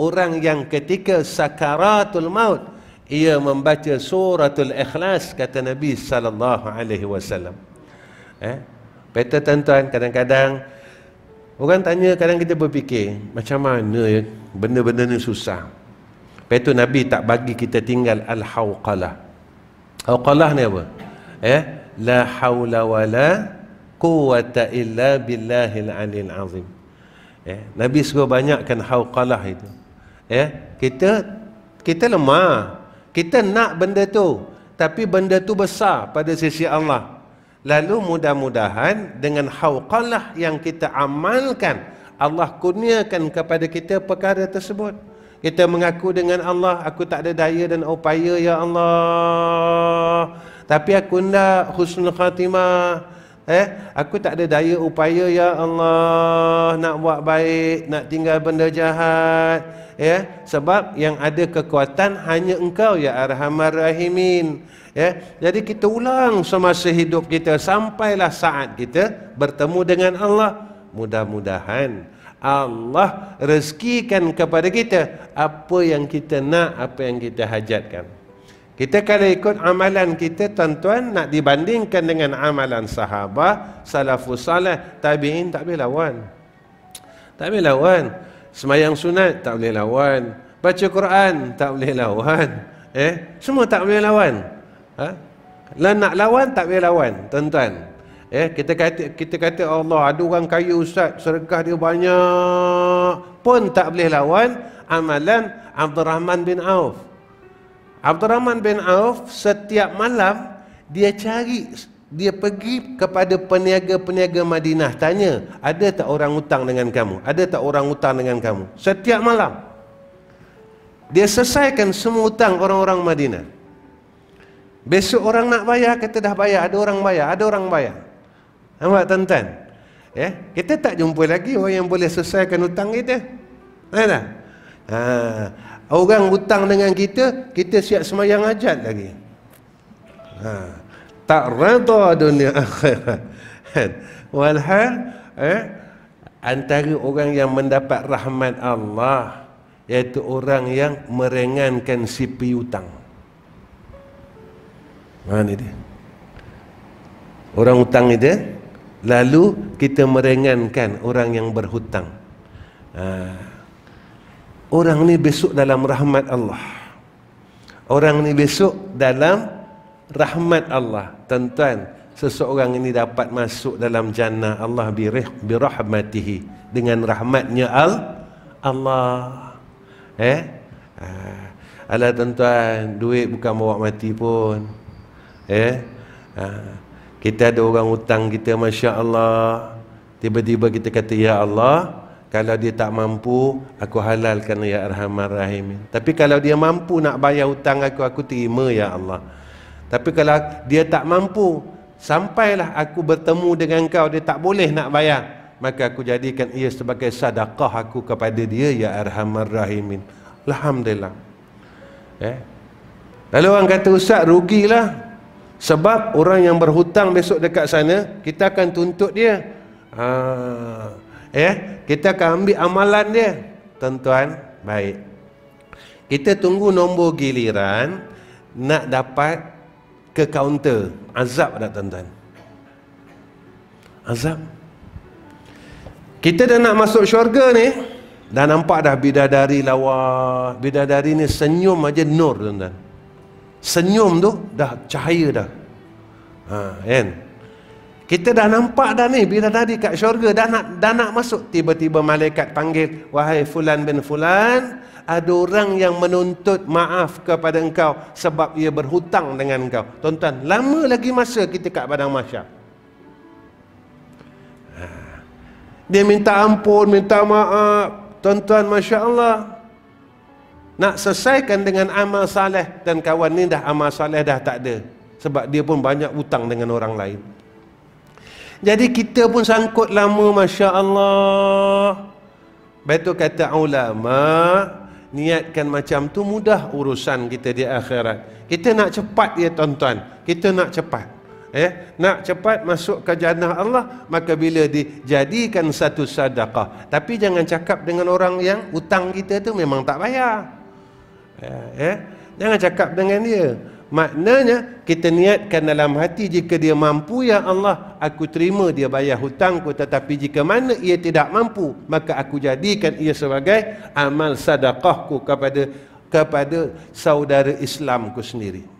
orang yang ketika sakaratul maut ia membaca suratul ikhlas kata Nabi sallallahu alaihi wasallam. Eh? Peta tuan-tuan kadang-kadang orang tanya kadang kita berfikir macam mana ya benda-benda ni susah. Betul Nabi tak bagi kita tinggal al hauqalah. Hauqalah ni apa? Eh la haula wala quwata illa billahil aliyil azim. Eh Nabi suruh banyakkan hauqalah itu ya kita kita lemah kita nak benda tu tapi benda tu besar pada sisi Allah lalu mudah-mudahan dengan hauqalah yang kita amalkan Allah kurniakan kepada kita perkara tersebut kita mengaku dengan Allah aku tak ada daya dan upaya ya Allah tapi aku nak husnul khatimah Eh, aku tak ada daya upaya ya Allah nak buat baik, nak tinggal benda jahat ya sebab yang ada kekuatan hanya engkau ya arhamar rahimin ya jadi kita ulang semasa hidup kita sampailah saat kita bertemu dengan Allah mudah-mudahan Allah rezekikan kepada kita apa yang kita nak apa yang kita hajatkan kita kalau ikut amalan kita tuan-tuan nak dibandingkan dengan amalan sahabat salafus salih tabi'in tak boleh lawan tak boleh lawan Semayang sunat tak boleh lawan. Baca Quran tak boleh lawan. Eh, semua tak boleh lawan. Ha? Lah nak lawan tak boleh lawan, tuan-tuan. Eh, kita kata kita kata Allah ada orang kaya ustaz, sedekah dia banyak pun tak boleh lawan amalan Abdul Rahman bin Auf. Abdul Rahman bin Auf setiap malam dia cari dia pergi kepada peniaga-peniaga Madinah tanya ada tak orang utang dengan kamu ada tak orang utang dengan kamu setiap malam dia selesaikan semua utang orang-orang Madinah besok orang nak bayar kata dah bayar ada orang bayar ada orang bayar nampak tuan-tuan ya? kita tak jumpa lagi orang yang boleh selesaikan utang kita nampak tak ha. orang utang dengan kita kita siap semayang ajat lagi ha tak redha dunia akhirat kan? walhal eh antara orang yang mendapat rahmat Allah iaitu orang yang merengankan si piutang mana ha, dia orang hutang dia lalu kita merengankan orang yang berhutang ha. orang ni besok dalam rahmat Allah orang ni besok dalam rahmat Allah tuan-tuan seseorang ini dapat masuk dalam jannah Allah birih birahmatihi dengan rahmatnya al Allah eh ah. ala tuan-tuan duit bukan bawa mati pun eh ah. kita ada orang hutang kita masya-Allah tiba-tiba kita kata ya Allah kalau dia tak mampu aku halalkan ya arhamar rahimin tapi kalau dia mampu nak bayar hutang aku aku terima ya Allah tapi kalau dia tak mampu Sampailah aku bertemu dengan kau Dia tak boleh nak bayar Maka aku jadikan ia sebagai sadaqah aku kepada dia Ya Arhamar Rahimin Alhamdulillah eh? Lalu orang kata Ustaz rugilah Sebab orang yang berhutang besok dekat sana Kita akan tuntut dia ha, eh? Kita akan ambil amalan dia Tuan-tuan Baik Kita tunggu nombor giliran Nak dapat ke kaunter azab dah tuan-tuan azab kita dah nak masuk syurga ni dah nampak dah bidadari lawa bidadari ni senyum aja nur tuan-tuan senyum tu dah cahaya dah ha kan kita dah nampak dah ni bila tadi kat syurga dah nak dah nak masuk tiba-tiba malaikat panggil wahai fulan bin fulan ada orang yang menuntut maaf kepada engkau sebab ia berhutang dengan engkau. Tonton, lama lagi masa kita kat padang mahsyar. Ha. Dia minta ampun, minta maaf. Tonton, Masya Allah. Nak selesaikan dengan amal saleh dan kawan ni dah amal saleh dah tak ada. Sebab dia pun banyak hutang dengan orang lain. Jadi kita pun sangkut lama Masya Allah Betul kata ulama Niatkan macam tu mudah urusan kita di akhirat Kita nak cepat ya tuan-tuan Kita nak cepat eh? Nak cepat masuk ke jannah Allah Maka bila dijadikan satu sadaqah Tapi jangan cakap dengan orang yang Utang kita tu memang tak bayar eh? eh jangan cakap dengan dia Maknanya kita niatkan dalam hati jika dia mampu ya Allah aku terima dia bayar hutangku tetapi jika mana ia tidak mampu maka aku jadikan ia sebagai amal sedekahku kepada kepada saudara Islamku sendiri.